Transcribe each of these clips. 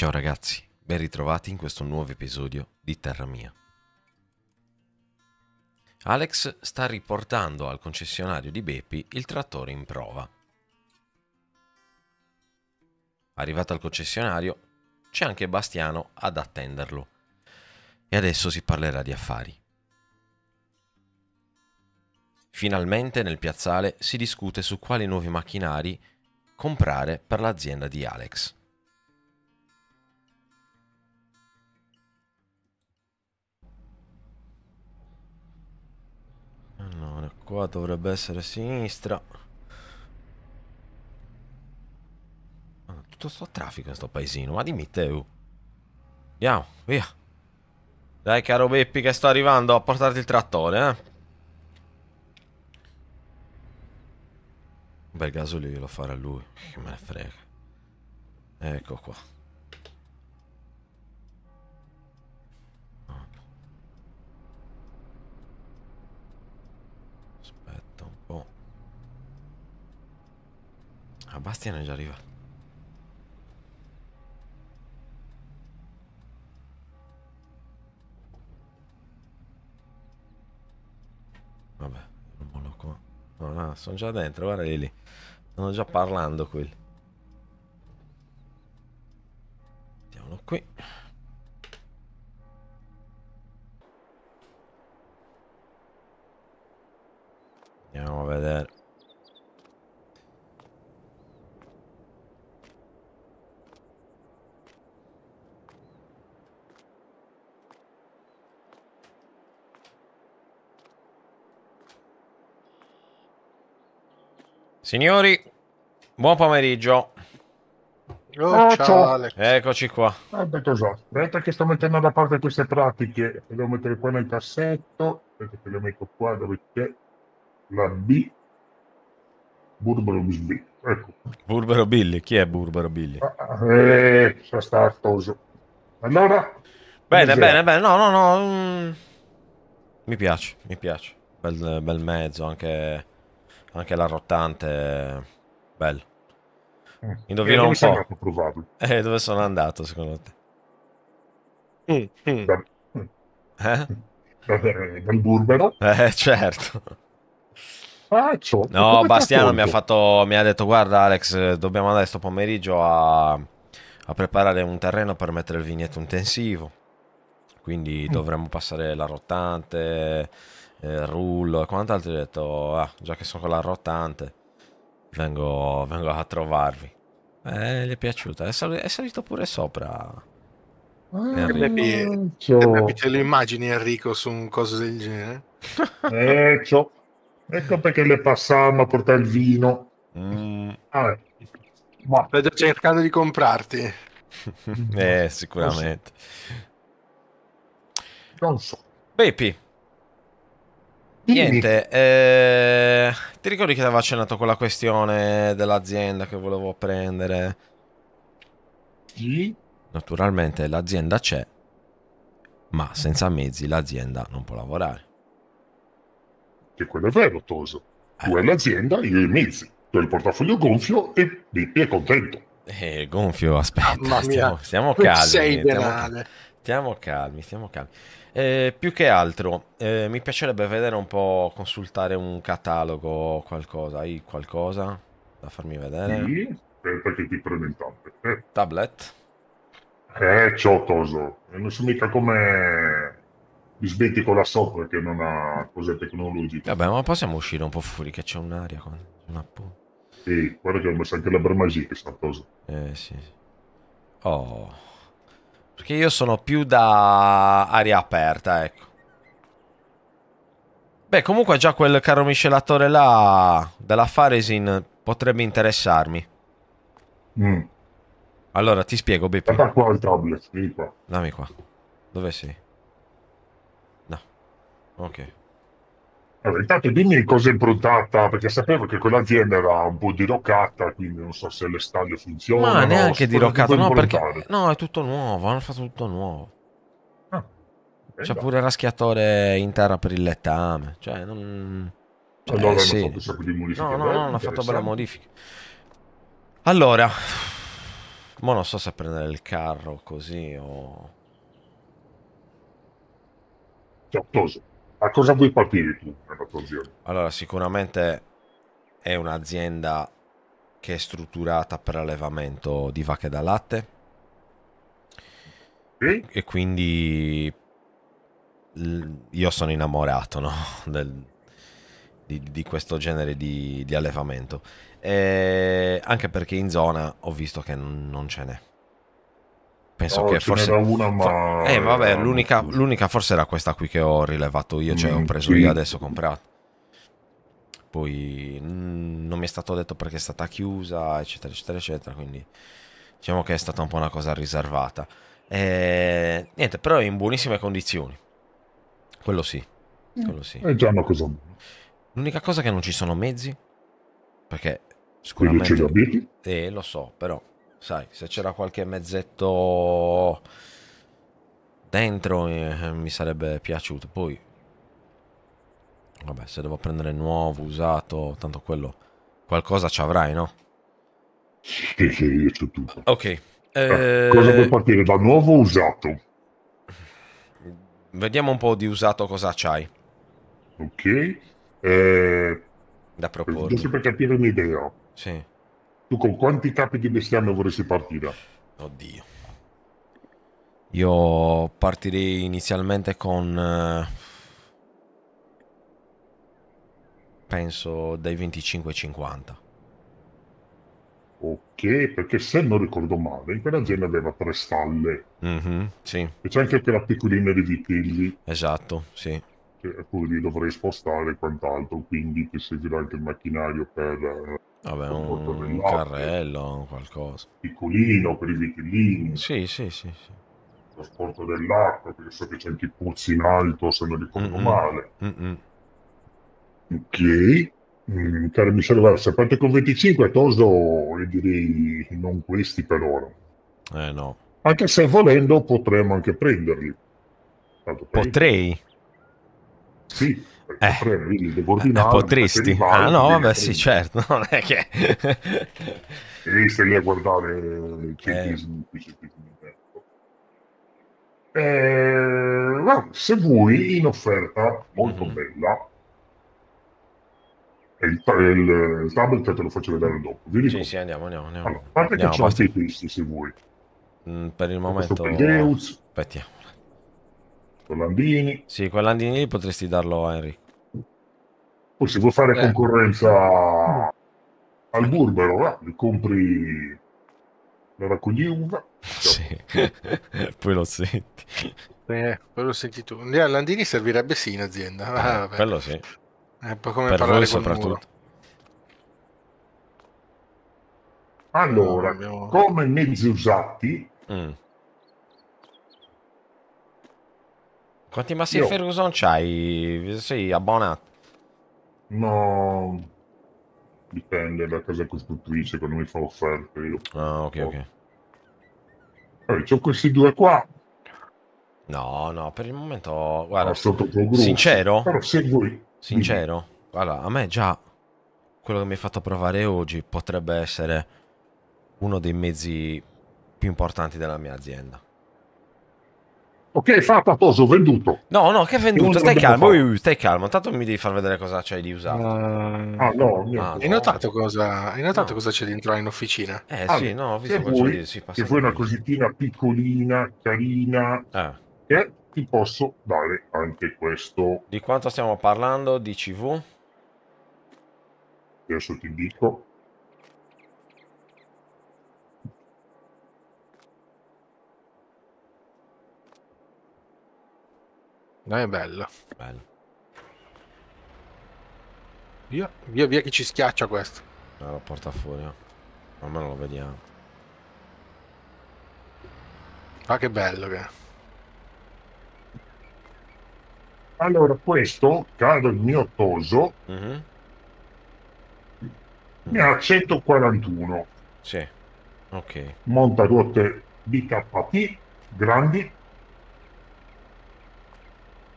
Ciao ragazzi, ben ritrovati in questo nuovo episodio di Terra Mia. Alex sta riportando al concessionario di Bepi il trattore in prova. Arrivato al concessionario, c'è anche Bastiano ad attenderlo. E adesso si parlerà di affari. Finalmente nel piazzale si discute su quali nuovi macchinari comprare per l'azienda di Alex. Allora, qua dovrebbe essere a sinistra. tutto sto traffico in sto paesino, ma dimmi te, uh. Andiamo, via. Dai, caro Beppi, che sto arrivando a portarti il trattore, eh. Un bel gasolio glielo farà lui, che me ne frega. Ecco qua. Ah, Bastian è già arrivato. Vabbè, rubbalo qua. No, no, sono già dentro, guarda lì. Stanno già parlando quelli. Mettiamolo qui. Andiamo a vedere. Signori, buon pomeriggio. Oh, ah, ciao, ciao. Alex. Eccoci qua. Vabbè, eh, Aspetta che sto mettendo da parte queste pratiche. Le devo mettere qua nel cassetto. Aspetta che le metto qua dove c'è la B. Burbero Billy. Ecco. Burbero Billy. Chi è Burbero Billy? Ah, eh, sono startoso. Allora? Bene, bene, bene. No, no, no. Mm. Mi piace, mi piace. Bel, bel mezzo anche anche la rottante, bello. Mm. Indovino eh, un po'. Provarlo. Eh, dove sono andato secondo te? Mm, mm. Da... Eh? Eh? Dal burbero? Eh, certo. Faccio. Ah, no, Come Bastiano mi ha, fatto, mi ha detto, guarda Alex, dobbiamo andare sto pomeriggio a, a preparare un terreno per mettere il vigneto intensivo. Quindi mm. dovremmo passare la rottante eh, rullo e quant'altro, ho detto, ah, già che sono con la rotante, vengo, vengo a trovarvi. Eh, gli è piaciuta, è, sal è salito pure sopra. Enrico. Capite le immagini Enrico su un coso del genere? Ecco, ecco perché le passammo a portare il vino. Mm. Vabbè. Ah, ma... cercando di comprarti. eh, sicuramente. Non so. Bepi, Niente, eh, ti ricordi che avevo accennato quella questione dell'azienda che volevo prendere? Sì. Naturalmente l'azienda c'è, ma senza mezzi l'azienda non può lavorare. Che quello è vero, Toso. Eh. Tu hai l'azienda, io i mezzi. Tu hai il portafoglio gonfio e Pippi è contento. Eh, gonfio, aspetta, stiamo, stiamo calmi. Stiamo, stiamo calmi, stiamo calmi. Eh, più che altro, eh, mi piacerebbe vedere un po', consultare un catalogo o qualcosa. Hai qualcosa da farmi vedere? Sì, aspetta che ti prendo il tablet. Eh. Tablet? Eh, ciò coso. Non so mica come... Mi smetti con la sopra che non ha cose tecnologiche. Vabbè, ma possiamo uscire un po' fuori che c'è un'aria con una po'. Sì, guarda che ho messo anche la barmagia, sta cosa. Eh, sì. Oh... Perché io sono più da aria aperta, ecco. Beh, comunque già quel caro miscelatore là della Faresin potrebbe interessarmi. Mm. Allora, ti spiego, Beppi. Guarda qua il tablet, Dammi qua. Dove sei? No. Ok. Allora, intanto dimmi cosa è improntata, perché sapevo che quell'azienda era un po' diroccata, quindi non so se le stalle funzionano. Ma neanche diroccata, no, perché no, è tutto nuovo, hanno fatto tutto nuovo. Ah, eh, C'è bella. pure raschiatore in terra per il lettame, cioè non... Cioè, allora eh, hanno sì. fatto un sacco di modifiche. No, no, eh, no, hanno fatto belle modifiche. Allora, ma non so se prendere il carro così o... Certoso a cosa vuoi partire tu nella tua azienda? Allora, sicuramente è un'azienda che è strutturata per allevamento di vacche da latte sì? e quindi io sono innamorato no? Del, di, di, questo genere di, di allevamento e anche perché in zona ho visto che non ce n'è penso no, oh, che forse... Una, ma... Eh, vabbè, l'unica, l'unica, forse era questa qui che ho rilevato io, cioè mm, ho preso sì. io adesso, ho comprato. Poi mm, non mi è stato detto perché è stata chiusa, eccetera, eccetera, eccetera, quindi diciamo che è stata un po' una cosa riservata. E, eh, niente, però è in buonissime condizioni. Quello sì. Mm. Quello sì. È eh, già una cosa. L'unica cosa è che non ci sono mezzi, perché sicuramente... Quindi Eh, lo so, però sai, se c'era qualche mezzetto dentro eh, mi sarebbe piaciuto. Poi, vabbè, se devo prendere nuovo, usato, tanto quello, qualcosa ci avrai, no? Sì, sì, io c'ho tutto. Ok. Eh, eh cosa vuoi partire, da nuovo o usato? Vediamo un po' di usato cosa c'hai. Ok. Eh, da proporre. Giusto per capire un'idea. Sì tu con quanti capi di bestiame vorresti partire? Oddio. Io partirei inizialmente con... Eh, penso dai 25 ai 50. Ok, perché se non ricordo male, in quell'azienda aveva tre stalle. Mm-hmm, sì. E c'è anche quella piccolina di vitelli. Esatto, sì. Che, a li dovrei spostare e quant'altro, quindi ti servirà anche il macchinario per eh, Vabbè, un, un carrello, un qualcosa. Piccolino per i vitellini. Sì, sì, sì, sì. Trasporto dell'acqua, perché so che c'è anche i pozzi in alto, se non ricordo mm-hmm. male. Mm-hmm. Ok. Mm, caro Michele se parte con 25 Toso e direi non questi per ora. Eh no. Anche se volendo potremmo anche prenderli. Potrei? Sì eh, prenderli, li devo ordinare. Ah no, beh, sì, certo, non è che... e stai lì a guardare il centesimo, eh. Eh, se vuoi in offerta molto mm-hmm. bella il, il, il, tablet te lo faccio vedere dopo Vieni sì, sì andiamo andiamo, andiamo. Allora, a parte andiamo, che c'ho basta. i testi se vuoi mm, per il momento Deus, aspettiamo Collandini sì Collandini potresti darlo a Enrico poi si può fare Beh. concorrenza al burbero, là, li compri la raccogli uva. Sì. poi lo senti. Eh, poi lo senti tu. Landini servirebbe sì in azienda. Eh, ah, quello sì. È eh, un po' come per parlare voi soprattutto. Allora, abbiamo... come mezzi usati... Mm. Quanti Massey Ferguson c'hai? Sei abbonato? No, dipende da casa costruttrice quando mi fa offerte. Io. Ah, ok, oh. ok. Poi c'ho questi due qua. No, no, per il momento, guarda, no, ah, sincero, però se vuoi, sincero, sì. guarda, a me già quello che mi hai fatto provare oggi potrebbe essere uno dei mezzi più importanti della mia azienda. Ok, fatto a ho venduto. No, no, che venduto, stai calmo, ui, stai calmo, intanto mi devi far vedere cosa c'hai di usato. Uh, ah, no, Ah, no. Hai notato, cosa, hai notato no. cosa c'è dentro in officina? Eh ah, sì, no, ho visto cosa vuoi, Se vuoi una cosettina piccolina, carina, eh. eh, ti posso dare anche questo. Di quanto stiamo parlando di CV? Adesso ti dico. È bello. bello. Via, via, via che ci schiaccia questo. No, eh, lo porta fuori. Eh. Almeno lo vediamo. Ma ah, che bello che è. Allora, questo, caro il mio toso, uh -huh. ne ha 141. Sì, ok. Montaruote BKT, grandi,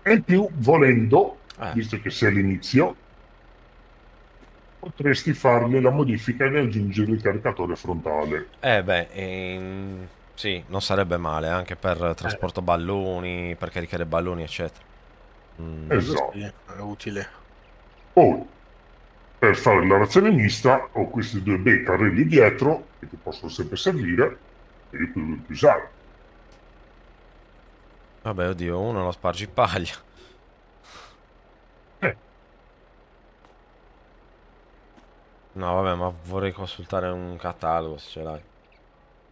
e in più, volendo, eh. visto che sei all'inizio, potresti fargli la modifica e aggiungere il caricatore frontale. Eh beh, ehm, sì, non sarebbe male anche per eh. trasporto eh. balloni, per caricare balloni, eccetera. Mm. Esatto. è utile. Poi, per fare la razione mista, ho questi due bei carrelli dietro che ti possono sempre servire e li puoi usare. Vabbè, oddio, uno lo spargi paglia. Eh. No, vabbè, ma vorrei consultare un catalogo se ce l'hai.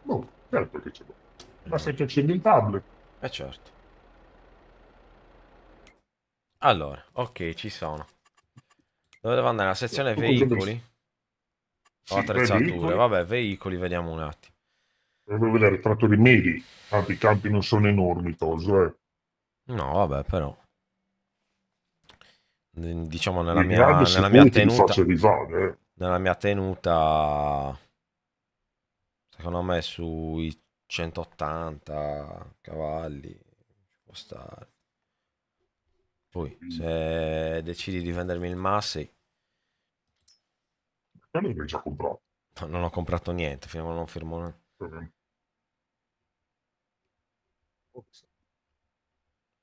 Boh, certo che ce l'ho. Basta che accendi il tablet. Eh certo. Allora, ok, ci sono. Dove devo andare? La sezione veicoli? Sì, o attrezzature? Vabbè, veicoli, vediamo un attimo. Devo vedere il tratto di Medi. Tanti campi non sono enormi, Toso. Eh. No, vabbè, però. Diciamo nella, mia, nella mia, tenuta. Rivale, eh. Nella mia tenuta. Secondo me sui 180 cavalli può stare. Poi mm. se decidi di vendermi il Massi. Perché l'hai già comprato? non ho comprato niente, fino a non firmo. Mm.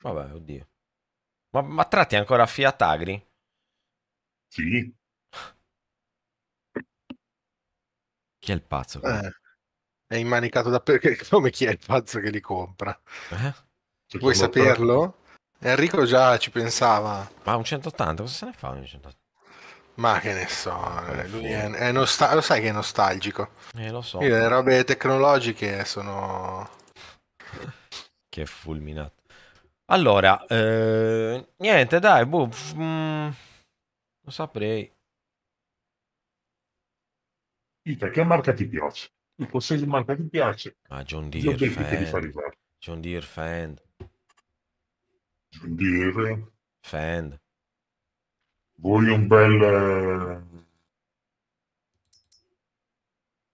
Vabbè, oddio. Ma, ma tratti ancora Fiat Agri? Sì. Chi è il pazzo? Eh, è immanicato da perché come chi è il pazzo che li compra? Eh? Vuoi saperlo? Però... Enrico già ci pensava. Ma un 180 cosa se ne fa un 180? Ma che ne so, eh, eh, lui è, è nostal- lo sai che è nostalgico. Eh, lo so. Quindi le robe tecnologiche sono che fulminato. Allora, eh, niente, dai, boh, f- mh, mm, lo saprei. Dite, che marca ti piace? Tipo, se marca ti piace. Ma John Deere Fend. John Deere Fend. John Deere. Fend. Voglio un bel... Eh...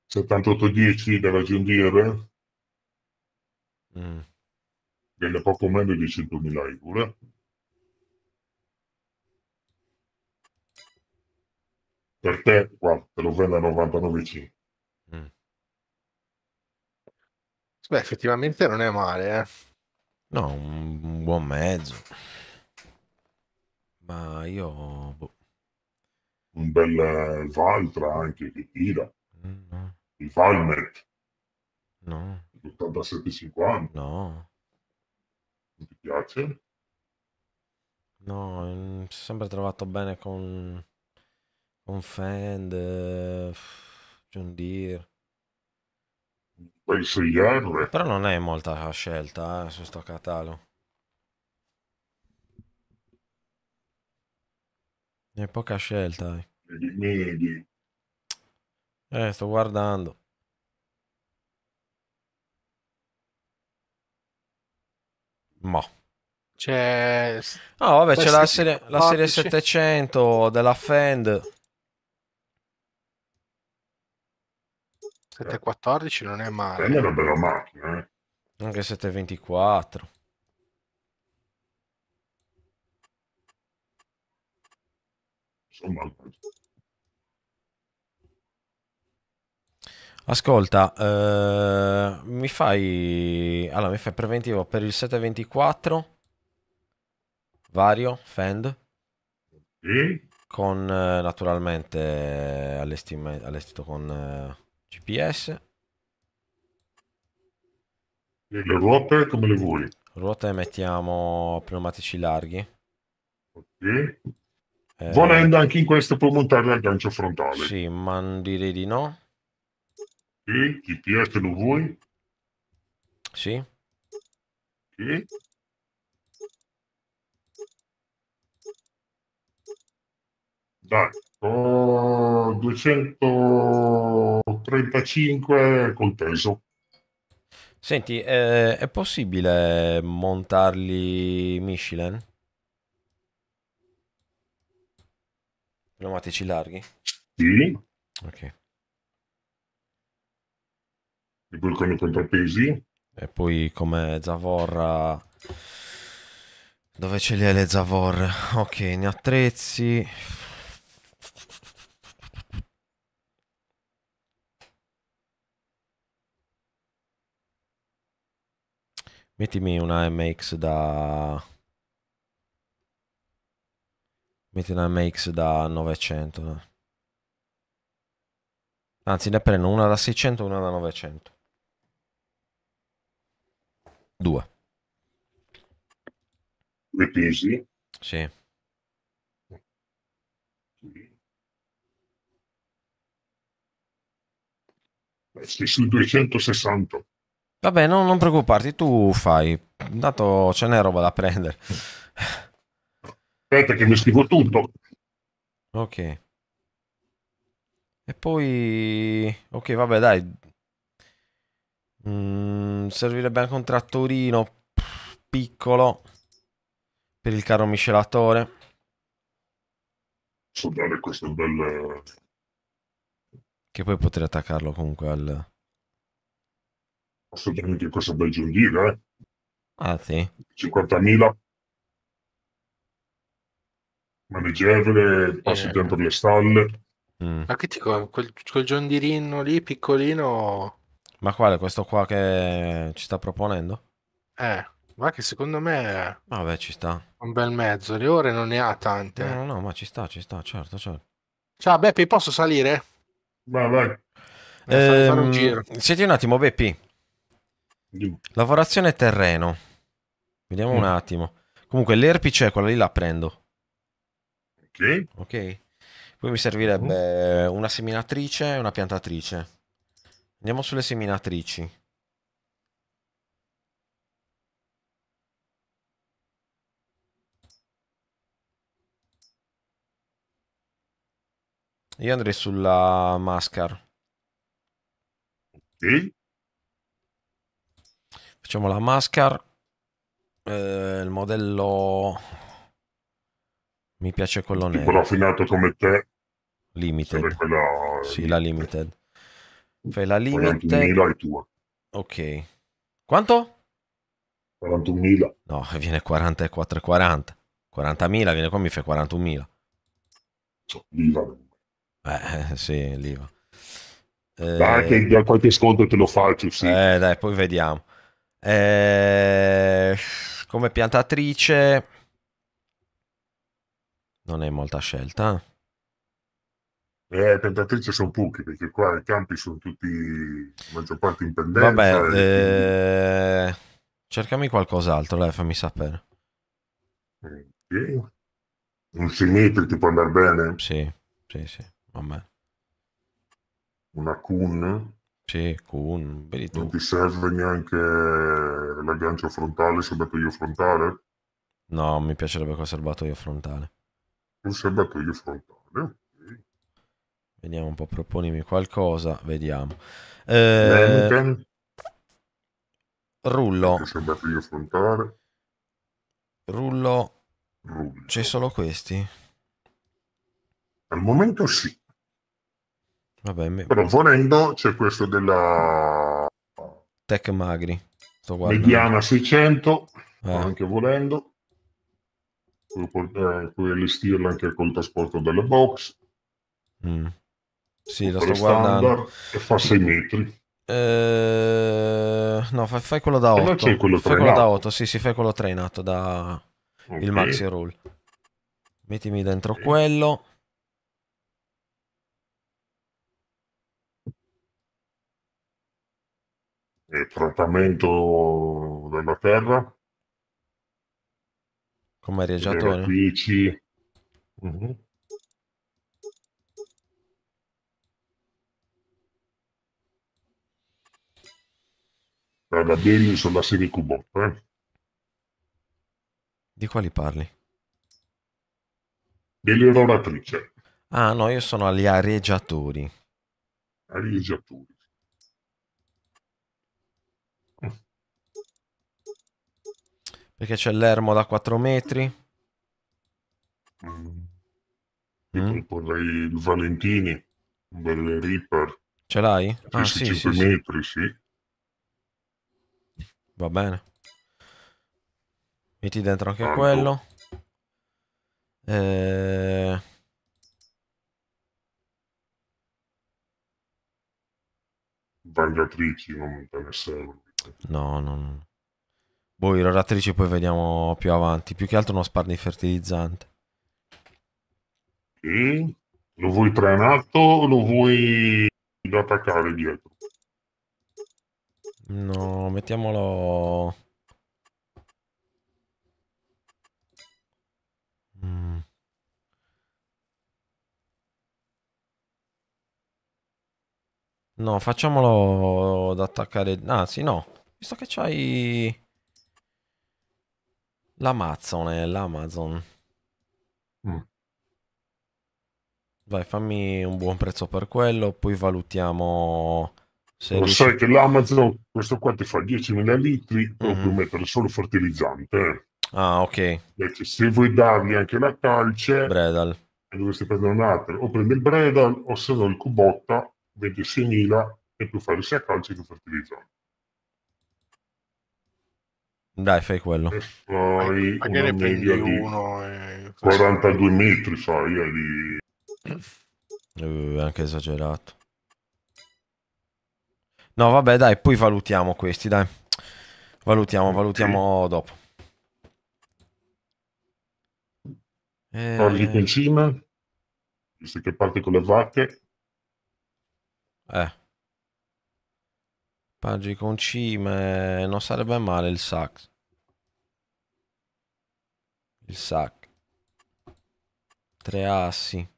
7810 della John Deere? Mm venne poco meno di 100.000 euro. Per te, qua, te lo vende a 99,5. Mm. Beh, effettivamente non è male, eh. No, un, buon mezzo. Ma io... Boh. Un bel eh, Valtra anche che tira. Mm, no. Il Valmet. No. 87,50. No. Non ti piace? No, mi mm, sono sempre trovato bene con, con Fend, eh, John Deere. Quei sei anni. Però non è molta scelta eh, su sto catalogo. È poca scelta. Eh. Eh, sto guardando. Ma. C'è... Cioè, no, vabbè, c'è la serie, la serie 700 della Fend. 714 non è male. Fend è una bella macchina, eh. Anche 724. Insomma, Ascolta, eh, mi fai... Allora, mi fai preventivo per il 724. Vario, Fend. Sì. Con, eh, naturalmente, allestito con eh, GPS. E le ruote come le vuoi? Ruote mettiamo pneumatici larghi. Ok. Eh, Volendo anche in questo puoi montare l'aggancio frontale. Sì, ma direi di no. Sì, ti piacciono voi? Sì. Sì. Dai, oh, 235 col peso. Senti, eh, è possibile montarli Michelin? Pneumatici larghi? Sì. Ok i vulcani contrappesi. E poi come Zavorra, Dove ce li hai le Zavor? Ok, ne attrezzi... Mettimi una MX da... Metti una MX da 900. Anzi, ne prendo una da 600 e una da 900. Due. Due pesi? Sì. Sei su 260. Vabbè, no, non preoccuparti, tu fai. Dato ce n'è roba da prendere. Aspetta che mi scrivo tutto. Ok. E poi... Ok, vabbè, dai, Mm, servirebbe anche un trattorino piccolo per il caro miscelatore. So dare questo bel... Eh, che poi potrei attaccarlo comunque al... Posso dare anche questo bel giunghiere, eh? Ah, sì. 50.000. Maneggevole, passi eh. dentro le stalle. Mm. Ma che dico, quel, quel giundirino lì piccolino ma quale? Questo qua che ci sta proponendo? Eh, ma che secondo me... Vabbè, ci sta. Un bel mezzo, le ore non ne ha tante. No, eh, no, no, ma ci sta, ci sta, certo, certo. Ciao Beppi, posso salire? Vai, vai. Eh, fare un ehm, giro. Senti un attimo, Beppi. Lavorazione terreno. Vediamo mm. un attimo. Comunque l'erpice, quella lì la prendo. Ok. Ok. Poi mi servirebbe mm. una seminatrice e una piantatrice. Andiamo sulle seminatrici. Io andrei sulla Mascar. Sì? Facciamo la Mascar. Eh, il modello... Mi piace quello nero. Quello affinato come te. Limited. Quella... Sì, la Limited. Fai la limit. 41.000 è tuo. Ok. Quanto? 41.000. No, viene 44,40. 40.000 viene qua, mi fai 41.000. L'IVA. Eh, eh, sì, l'IVA. Eh, dai, che da qualche sconto te lo faccio, sì. Eh, dai, poi vediamo. Eh, come piantatrice non è molta scelta. Eh, tentatrici sono pochi perché qua i campi sono tutti, la maggior parte in pendenza. Vabbè, e... eh... cercami qualcos'altro, dai, fammi sapere. Okay. Un ti può andare bene? Sì, sì, sì, vabbè. Una Kun? Sì, Kun, vedi tu. Non ti serve neanche l'aggancio frontale, serbatoio frontale? No, mi piacerebbe col serbatoio frontale. Un serbatoio frontale, Vediamo un po', proponimi qualcosa, vediamo. Eh, Rullo. Rullo. Rullo. C'è solo questi? Al momento sì. Vabbè, mi... Però volendo c'è questo della... Tech Magri. Sto guardando. Mediana 600, eh. anche volendo. Puoi, puoi allestirla anche col trasporto delle box. Mm. Sì, lo sto guardando. Che fa 6 metri. Eh, no, fai, fai, quello da 8. Quello quello fai quello da 8, sì, sì, fai quello trainato da okay. il maxi roll. Mettimi dentro okay. quello. E trattamento della terra. Come arieggiatore? 10. Mhm. Uh-huh. Guarda, eh, belli sulla serie cubotta. Eh? Di quali parli? Dell'oratrice. Ah, no, io sono agli areggiatori. Areggiatori. Perché c'è l'ermo da 4 metri. Mm. Mm. Vorrei il Valentini, un bel Reaper. Ce l'hai? Ah, sì, 5 sì, metri, sì. sì. Va bene. Metti dentro anche quello. Eh... Vagliatrici non te ne serve. No, no, no. Boh, i roratrici poi vediamo più avanti. Più che altro uno spar di fertilizzante. Ok. Lo vuoi trainato o lo vuoi da attaccare dietro? No, mettiamolo... Mm. No, facciamolo ad attaccare... Ah, sì, no. Visto che c'hai... L'Amazon, è l'Amazon. Mm. Vai, fammi un buon prezzo per quello, poi valutiamo se lo sai che l'Amazon, questo qua ti fa 10.000 litri, proprio mm-hmm. mettere solo fertilizzante. Eh. Ah, ok. Invece, se vuoi dargli anche la calce, Bredal. dovresti prendere un altro. O prendi il Bredal, o se no il Cubotta, 26.000, e puoi fare sia calce che fertilizzante. Dai, fai quello. E fai Ma che ne uno? E... 42 metri, fai, eh, di... Eh, anche esagerato. No, vabbè, dai, poi valutiamo questi, dai. Valutiamo, valutiamo dopo. Eh... Orlico in cima, visto che parte con le vacche. Eh. Paggi con cime, eh, non sarebbe male il sax. Il sac. Tre assi.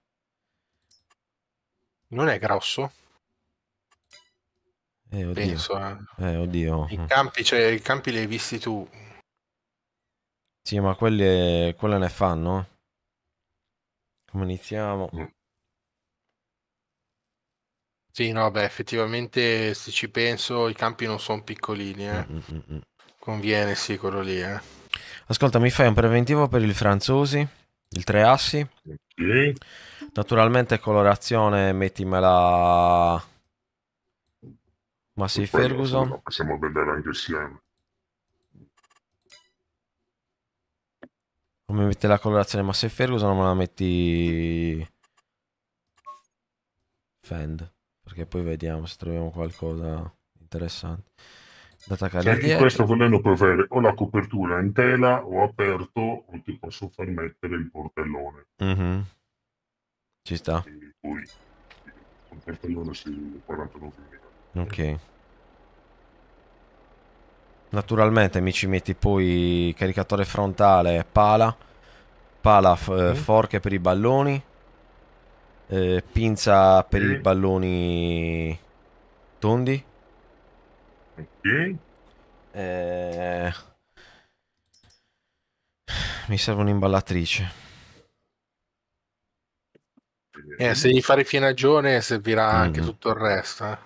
Non è grosso? Eh, oddio. Penso, eh. eh oddio. I mm. campi, cioè, I campi li hai visti tu. Sì, ma quelli, eh, quelle ne fanno? Come iniziamo? Mm. Sì, no, beh, effettivamente se ci penso i campi non sono piccolini, eh. Mm, mm, Conviene, sì, quello lì, eh. Ascolta, mi fai un preventivo per il franzosi? Il tre assi? Sì. Naturalmente colorazione, mettimela ma sì, Ferguson. Possiamo ballare anche insieme. Come mi mette la colorazione, ma se Ferguson me la metti... Fend. Perché poi vediamo se troviamo qualcosa di interessante. Data cioè, questo volendo puoi avere o la copertura in tela o aperto o ti posso far mettere il portellone. Mm -hmm. Ci sta. Quindi poi il portellone si 49 mm. Ok. Naturalmente mi ci metti poi caricatore frontale, pala, pala, mm. forche per i balloni, eh, pinza per mm. i balloni tondi. Ok. Eh, mi serve un'imballatrice. Eh, se gli fare fienagione servirà mm anche tutto il resto. Eh.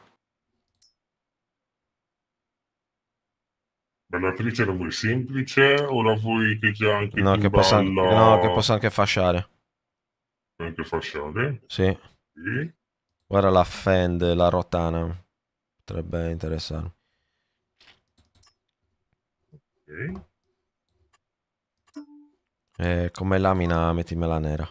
Ma l'attrice la vuoi semplice o la vuoi che c'è anche no, che possa, balla... no, che possa anche fasciare. Anche fasciare? Sì. sì. Guarda la Fend, la rotana. Potrebbe interessarmi. Ok. Eh, come lamina mettimela nera.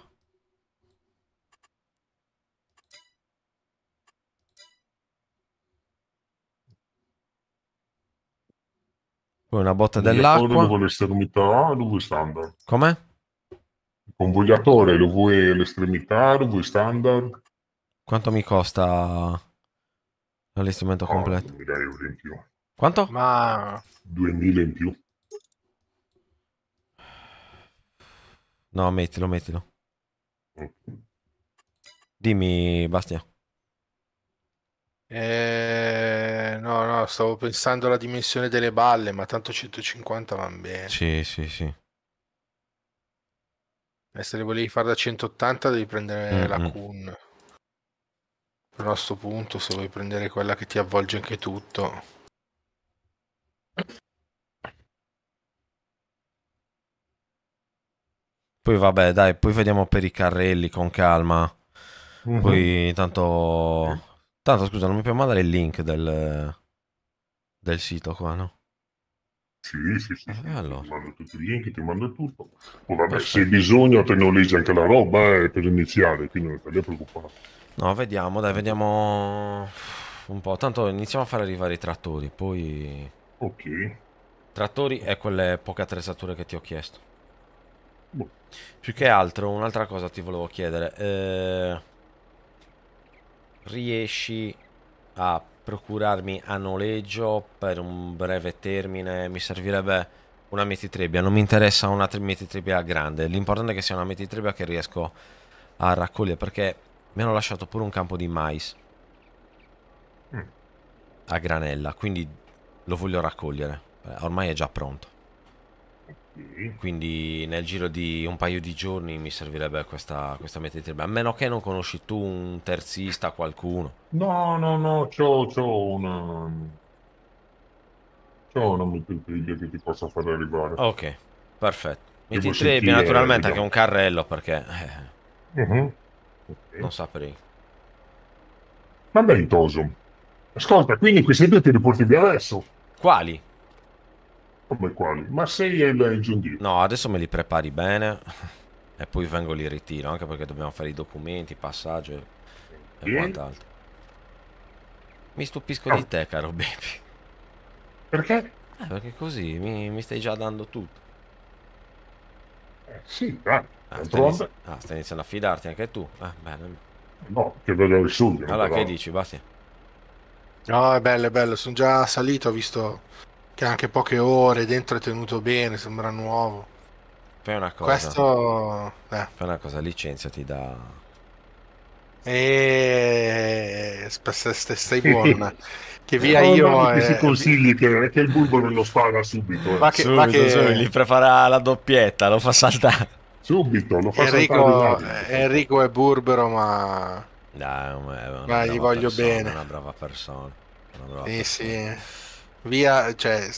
Poi una botta dell'acqua. Il lo vuoi l'estremità, lo vuoi standard. Come? convogliatore lo vuoi l'estremità, lo vuoi standard. Quanto mi costa l'allestimento oh, completo? 2000 euro in più. Quanto? Ma... 2000 in più. No, mettilo, mettilo. Dimmi, Bastia. Eh, no, no, stavo pensando alla dimensione delle balle, ma tanto 150 van bene. Sì, sì, sì. E eh, se le volevi fare da 180 devi prendere mm-hmm. la mm. Kun. Però a sto punto se vuoi prendere quella che ti avvolge anche tutto. Poi vabbè, dai, poi vediamo per i carrelli con calma. Mm-hmm. Poi mhm. tanto Tanto scusa, non mi puoi mandare il link del, del sito qua, no? Sì, sì, sì, sì. Eh, allora. ti mando tutti i link, ti mando tutto. Poi vabbè, Perfetto. se hai bisogno te ne leggi anche la roba eh, per iniziare, quindi non ti preoccupare. No, vediamo, dai, vediamo un po'. Tanto iniziamo a fare arrivare i trattori, poi... Ok. Trattori e quelle poche attrezzature che ti ho chiesto. Boh. Più che altro, un'altra cosa ti volevo chiedere. Eh riesci a procurarmi a noleggio per un breve termine, mi servirebbe una mettitrebbia, non mi interessa una mettitrebbia grande, l'importante è che sia una mettitrebbia che riesco a raccogliere, perché mi hanno lasciato pure un campo di mais mm. a granella, quindi lo voglio raccogliere, ormai è già pronto. Mm-hmm. Quindi nel giro di un paio di giorni mi servirebbe questa, questa meta di tripletta. A meno che non conosci tu un terzista, qualcuno. No, no, no, c'ho, c'ho una... Um, c'ho una multitriglia che ti possa far arrivare. Ok, perfetto. Mi ti trebbia naturalmente anche un carrello perché... uh-huh. Eh, okay. Mm-hmm. Non saprei. Ma meritoso. Ascolta, quindi questi due te li porti via adesso? Quali? Come quali? Ma sei il Legion No, adesso me li prepari bene e poi vengo li ritiro, anche perché dobbiamo fare i documenti, passaggio e, e quant'altro. Mi stupisco no. di ah. te, caro baby. Perché? Eh, perché così mi, mi stai già dando tutto. Eh, sì, dai. Ah, stai, inizi ah, stai iniziando a fidarti anche tu. Ah, bene. No, che vedo il sud. Allora, però. che dici, Basti? No, è bello, è bello. Sono già salito, ho visto che anche poche ore dentro è tenuto bene, sembra nuovo. Fai una cosa. Questo... Eh. Fai una cosa, licenza ti da... E... Stai, stai buona. che via no, io... No, eh... Si consigli che, che il bulbo non lo spara subito. Ma che, subito, ma che... Subito, gli prepara la doppietta, lo fa saltare. Subito, lo fa Enrico, saltare. Eh, Enrico è burbero, ma... Dai, ma, ma gli voglio persona, bene. Una brava persona. Una brava sì, persona. sì. Via, cioè,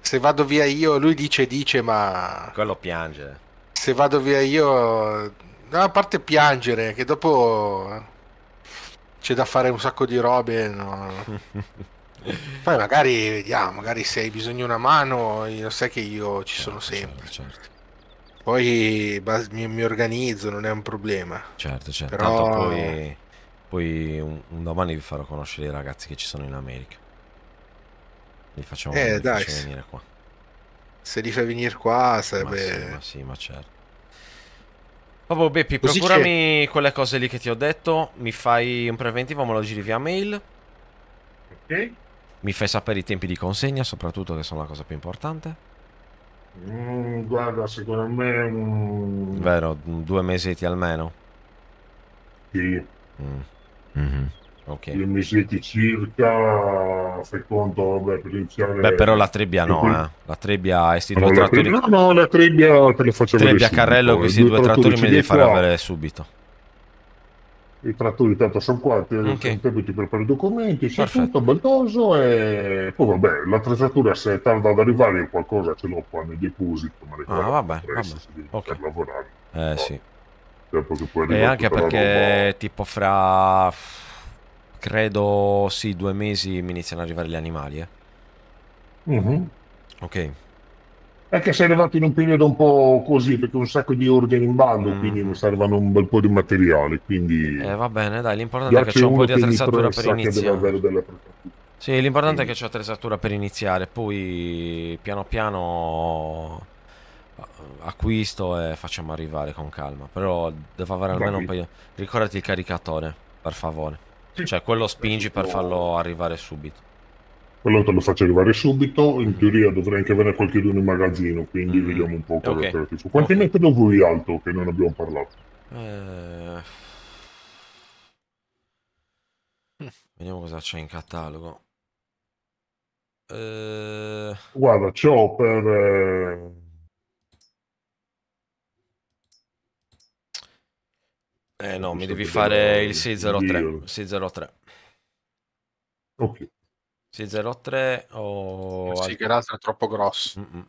se vado via io, lui dice, dice, ma... Quello piange. Se vado via io... No, a parte piangere, che dopo eh, c'è da fare un sacco di robe. No? Poi magari vediamo, magari se hai bisogno di una mano, io sai che io ci certo, sono sempre. Certo, certo. Poi mi, mi, organizzo, non è un problema. Certo, certo. Però... Tanto poi, poi un, un domani vi farò conoscere i ragazzi che ci sono in America. Li facciamo, eh, li dai, facciamo venire qua. Se li fai venire qua sarebbe... Ma sì, ma, sì, ma certo. Vabbè Beppi, procurami c'è. quelle cose lì che ti ho detto, mi fai un preventivo, me lo giri via mail. Ok. Mi fai sapere i tempi di consegna, soprattutto che sono la cosa più importante. Mm, guarda, secondo me... Mm... Vero, due mesetti almeno. Sì. Mm. Mm-hmm. Okay. Le mesete circa, secondo beh, per Beh, però la trebbia no, eh. La trebbia eh, questi allora, due trattori... no, no, la trebbia te le faccio trebbia, vedere Carrello, questi due, due trattori, me li devi fare avere subito. I trattori tanto eh, sono qua, te, okay. tempo ti preparo i documenti, c'è tutto baldoso e... Poi vabbè, l'attrezzatura se tarda ad arrivare io qualcosa ce l'ho qua nel deposito, ma ah, vabbè, vabbè. Okay. per lavorare. Eh no. sì. E anche perché tipo fra Credo, sì, due mesi mi iniziano ad arrivare gli animali, eh. Mm-hmm. Ok. Perché sei arrivato in un periodo un po' così, perché un sacco di ordini in bando, mm. quindi mi servono un bel po' di materiale, quindi... Eh, va bene, dai, l'importante è che c'è un po' di attrezzatura per iniziare. Della... Sì, l'importante quindi. è che c'è attrezzatura per iniziare, poi piano piano eh, acquisto e facciamo arrivare con calma, però devo avere almeno Capito. un paio... Ricordati il caricatore, per favore. Cioè quello spingi per farlo arrivare subito. Quello te lo faccio arrivare subito, in mm. teoria dovrei anche avere qualche in magazzino, quindi mm vediamo un po' cosa okay. Quanti okay. metri da voi alto che non abbiamo parlato? Eh... Vediamo cosa c'è in catalogo. Eh... Guarda, c'ho per... Eh... Eh no, mi devi fare il 603. 603. Ok. 603 o... sì, grazie, è troppo grosso. Mm -mm.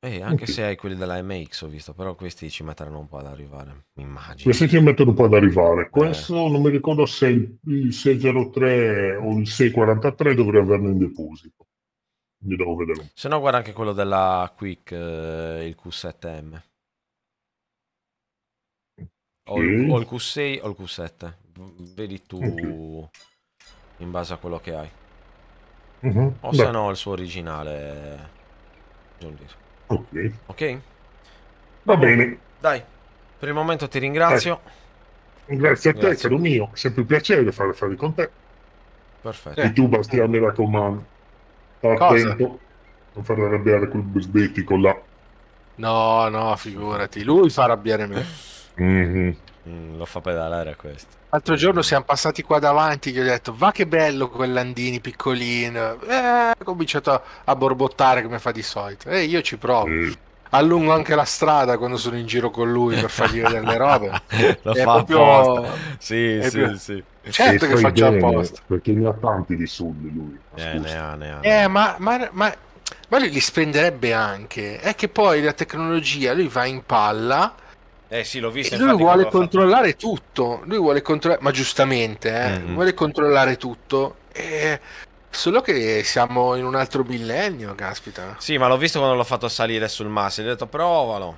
Eh, anche okay. se hai quelli della MX ho visto, però questi ci metteranno un po' ad arrivare, immagino. Questi ci mettono un po' ad arrivare. Eh. Questo non mi ricordo se il 603 o il 643 dovrei averlo in deposito. Mi devo vedere. Se no guarda anche quello della Quick, eh, il Q7M. Ho, il, Q6 o il Q7. Vedi tu okay. in base a quello che hai. Mm -hmm. O se no il suo originale. Ok. Ok? Va, bene. Dai, per il momento ti ringrazio. Eh. Grazie a te, Grazie. caro mio. Sempre un piacere fare affari con te. Perfetto. E tu, Bastia, eh. mi raccomando. Sta attento. Non far arrabbiare quel besbetico là. No, no, figurati. Lui fa arrabbiare me. Mm-hmm. Mm, lo fa pedalare a questo. L'altro mm. giorno siamo passati qua davanti Gli ho detto va che bello quel Landini piccolino. Eh, ho cominciato a, a borbottare come fa di solito. E eh, io ci provo. Mm. Allungo anche la strada quando sono in giro con lui per fargli vedere le robe. lo è fa proprio... apposta. Sì, sì, più... sì. Certo che faccio bene, apposta. Perché ne ha tanti di sud lui. Eh, ne ha, ne ha. Eh, ma, ma, ma, ma lui li spenderebbe anche. È che poi la tecnologia, lui va in palla eh sì, l'ho visto. E lui vuole controllare fatto. tutto, lui vuole controllare, ma giustamente, eh, mm-hmm. vuole controllare tutto. E... Solo che siamo in un altro millennio, caspita. Sì, ma l'ho visto quando l'ho fatto salire sul massimo, gli ho detto provalo.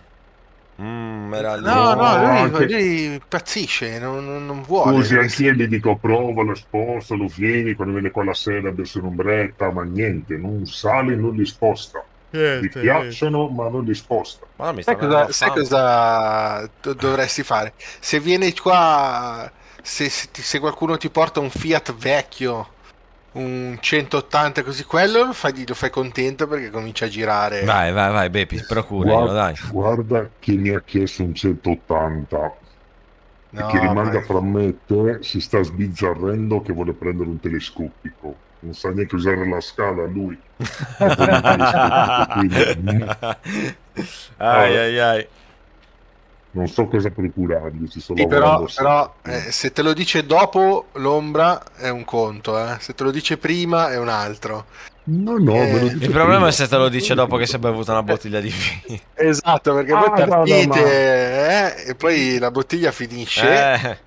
Mm, era No, no, lui, anche... lui impazzisce, non, non, non vuole. Scusi, anch'io gli dico provalo, spostalo, vieni, quando viene qua la sera ad essere ombretta, ma niente, non sale, non li sposta. Niente, mi piacciono niente. ma non li sposta. sai cosa, sai cosa dovresti fare? Se vieni qua, se, se, se, qualcuno ti porta un Fiat vecchio, un 180 così quello, lo fai, lo fai contento perché comincia a girare. Vai, vai, vai, Bepi, procuralo, guarda, dai. Guarda che mi ha chiesto un 180. No, e che rimanga vai. fra me e te si sta sbizzarrendo che vuole prendere un telescopico non sa neanche usare la scala lui. ai, ai, ai. Non so cosa procurargli. Ci sì, però, però eh, se te lo dice dopo l'ombra è un conto, eh. se te lo dice prima è un altro. No, no, eh, il prima. problema è se te lo dice dopo che si è bevuta una bottiglia di vino. Esatto, perché ah, poi partite no, no, ma... Eh, e poi la bottiglia finisce eh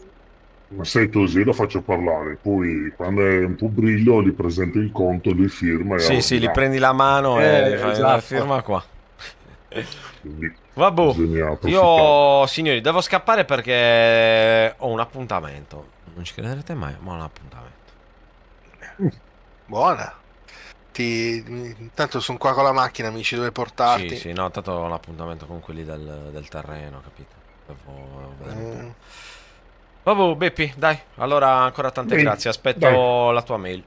ma se così lo faccio parlare, poi quando è un po' brillo gli presento il conto, lui firma. E sì, allora, sì, gli prendi la mano eh, e gli fai esatto. la firma qua. Quindi, Vabbè, io signori devo scappare perché ho un appuntamento. Non ci crederete mai, ma ho un appuntamento. Buona. Ti... Intanto sono qua con la macchina, amici, dove portarti? Sì, sì, no, tanto ho un appuntamento con quelli del, del terreno, capito? Devo vedere un mm. po'. Vabbè, Beppi, dai. Allora, ancora tante Beh, grazie. Aspetto dai. la tua mail.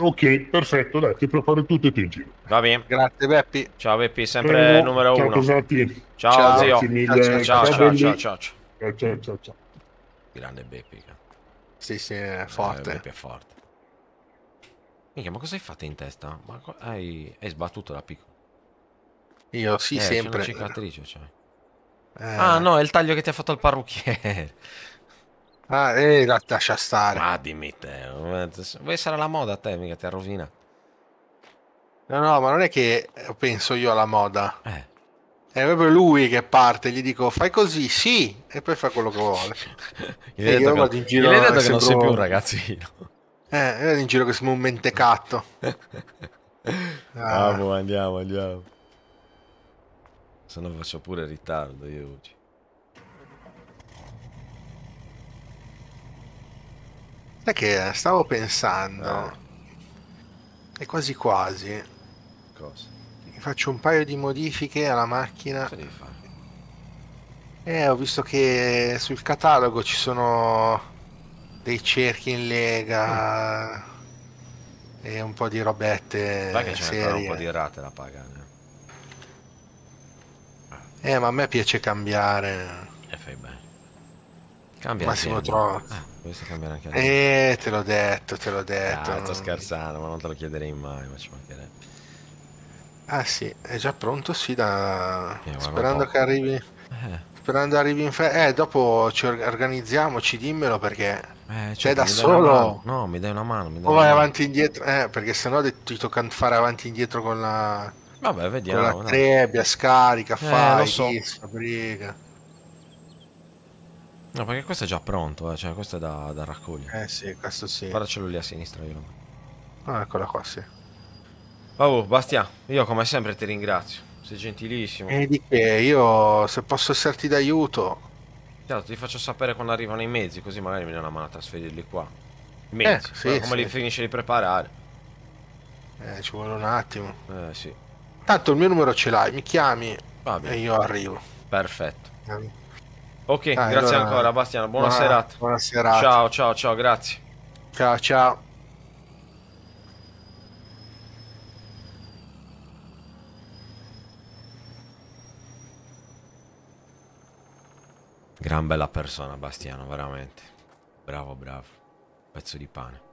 Ok, perfetto, dai, ti preparo tutto e ti giro. Va bene. Grazie Beppi. Ciao Beppi, sempre Prego. numero ciao, uno. Cosatti. Ciao, ciao zio. Ciao, ciao, ciao, ciao, ciao, ciao, ciao, ciao, ciao. Grande Beppi. Sì, sì, è eh, forte. Eh, Beppi è forte. Minchia, ma cosa hai fatto in testa? Ma hai... hai sbattuto la piccola? Io sì, eh, sempre. C'è una cicatrice, cioè. Eh. Ah no, è il taglio che ti ha fatto il parrucchiere. Ah, eh, la lascia stare. Ah, dimmi te, eh, vuoi essere alla moda te, mica ti ha No, no, ma non è che penso io alla moda. Eh. È proprio lui che parte, gli dico fai così, sì, e poi fa quello che vuole. gli hai detto, che, giro, gli detto che non sei più un ragazzino. Eh, io in giro che sono un mentecatto. ah. Andiamo, andiamo, andiamo. Se no faccio pure ritardo io oggi. Sai che eh, stavo pensando, eh. e quasi quasi, Cosa? faccio un paio di modifiche alla macchina. Eh, ho visto che sul catalogo ci sono dei cerchi in lega mm. e un po' di robette. Ma che c'è un po' di rate la pagana. Eh. eh, ma a me piace cambiare. E fai bene. Cambia. Massimo trovo. Eh potresti cambiare anche eh, adesso. Eh, te l'ho detto, te l'ho detto. Ah, sto scherzando, ma non te lo chiederei mai, ma ci mancherebbe. Ah sì, è già pronto, sì, da... Eh, sperando che arrivi... Eh. Sperando arrivi in fe... Eh, dopo ci organizziamo, ci dimmelo perché... Eh, cioè, da solo... No, mi dai una mano. Mi dai o vai avanti e indietro, eh, perché sennò ti tocca fare avanti e indietro con la... Vabbè, vediamo. Con la trebbia, scarica, eh, fai, so. briga. No, perché questo è già pronto, eh? cioè questo è da, da, raccogliere. Eh sì, questo sì. Guardacelo lì a sinistra, io Ah, eccola qua, sì. Oh, Bastia, io come sempre ti ringrazio. Sei gentilissimo. E di che io, se posso esserti d'aiuto. Certo, ti faccio sapere quando arrivano i mezzi, così magari mi dai una mano a trasferirli qua. I mezzi, eh, sì, come sì. li finisci di preparare. Eh, ci vuole un attimo. Eh, sì. Tanto il mio numero ce l'hai, mi chiami e io arrivo. Perfetto. Eh. Ok, Dai, grazie allora... ancora Bastiano, buona, buona, serata. Buona serata. Ciao, ciao, ciao, grazie. Ciao, ciao. Gran bella persona Bastiano, veramente. Bravo, bravo. Pezzo di pane.